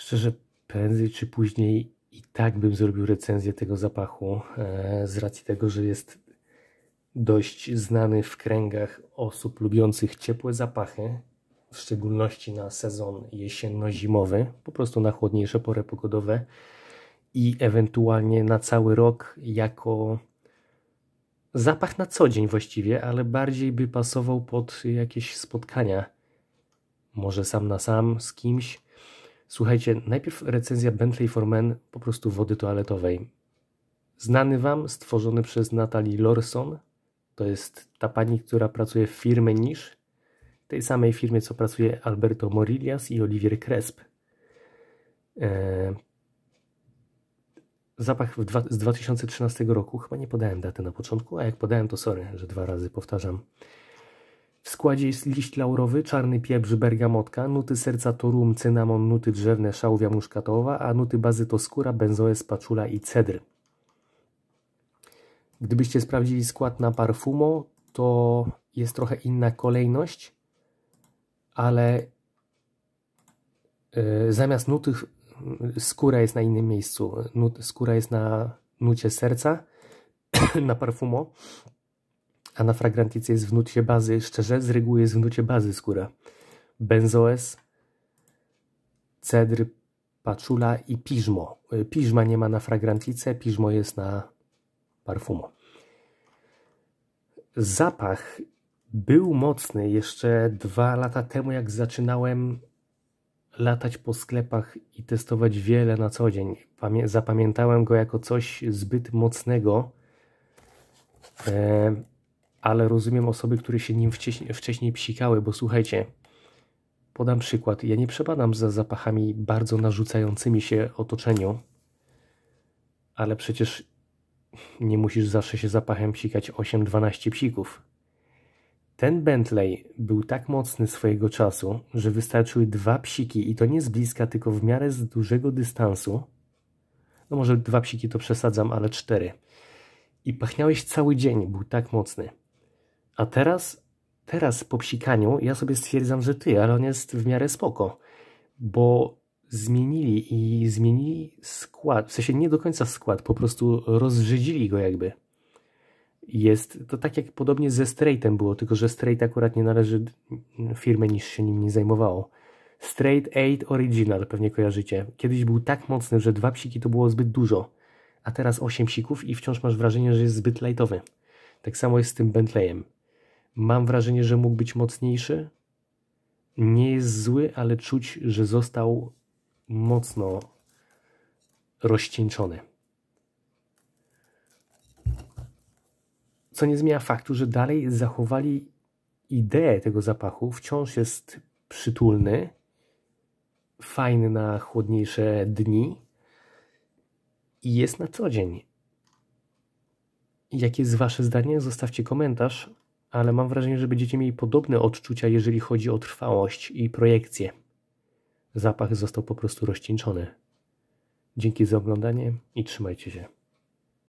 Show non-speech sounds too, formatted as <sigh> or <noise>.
Szczerze, prędzej czy później i tak bym zrobił recenzję tego zapachu, e, z racji tego, że jest dość znany w kręgach osób lubiących ciepłe zapachy, w szczególności na sezon jesienno-zimowy, po prostu na chłodniejsze pory pogodowe i ewentualnie na cały rok jako zapach na co dzień właściwie, ale bardziej by pasował pod jakieś spotkania. Może sam na sam z kimś, Słuchajcie, najpierw recenzja Bentley for Men, po prostu wody toaletowej. Znany Wam, stworzony przez Natalie Lorson, to jest ta pani, która pracuje w firmie Nisz, tej samej firmie, co pracuje Alberto Morillas i Olivier Cresp. Eee, zapach dwa, z 2013 roku, chyba nie podałem daty na początku, a jak podałem to sorry, że dwa razy powtarzam. W składzie jest liść laurowy, czarny pieprz, bergamotka, nuty serca to rum, cynamon, nuty drzewne, szałwia muszkatowa, a nuty bazy to skóra, benzoes, paczula i cedr. Gdybyście sprawdzili skład na Parfumo, to jest trochę inna kolejność, ale e, zamiast nutych skóra jest na innym miejscu. Nut, skóra jest na nucie serca, <coughs> na Parfumo a na fragrantice jest wnucie bazy, szczerze z reguły jest wnucie bazy skóra. Benzoes, cedr, paczula i piżmo. Y, piżma nie ma na fragrantice, piżmo jest na parfumo. Zapach był mocny jeszcze dwa lata temu, jak zaczynałem latać po sklepach i testować wiele na co dzień. Zapamiętałem go jako coś zbyt mocnego. E, ale rozumiem osoby, które się nim wcześniej, wcześniej psikały, bo słuchajcie, podam przykład. Ja nie przepadam za zapachami bardzo narzucającymi się otoczeniu, ale przecież nie musisz zawsze się zapachem psikać 8-12 psików. Ten Bentley był tak mocny swojego czasu, że wystarczyły dwa psiki i to nie z bliska, tylko w miarę z dużego dystansu. No może dwa psiki to przesadzam, ale cztery. I pachniałeś cały dzień, był tak mocny. A teraz, teraz po psikaniu ja sobie stwierdzam, że ty, ale on jest w miarę spoko, bo zmienili i zmienili skład, w sensie nie do końca skład, po prostu rozrzedzili go jakby. Jest to tak jak podobnie ze Straightem było, tylko że Straight akurat nie należy firmy, niż się nim nie zajmowało. Straight 8 Original pewnie kojarzycie. Kiedyś był tak mocny, że dwa psiki to było zbyt dużo, a teraz osiem psików i wciąż masz wrażenie, że jest zbyt lightowy. Tak samo jest z tym Bentleyem. Mam wrażenie, że mógł być mocniejszy. Nie jest zły, ale czuć, że został mocno rozcieńczony. Co nie zmienia faktu, że dalej zachowali ideę tego zapachu. Wciąż jest przytulny, fajny na chłodniejsze dni i jest na co dzień. Jakie jest Wasze zdanie? Zostawcie komentarz ale mam wrażenie, że będziecie mieli podobne odczucia, jeżeli chodzi o trwałość i projekcję. Zapach został po prostu rozcieńczony. Dzięki za oglądanie i trzymajcie się.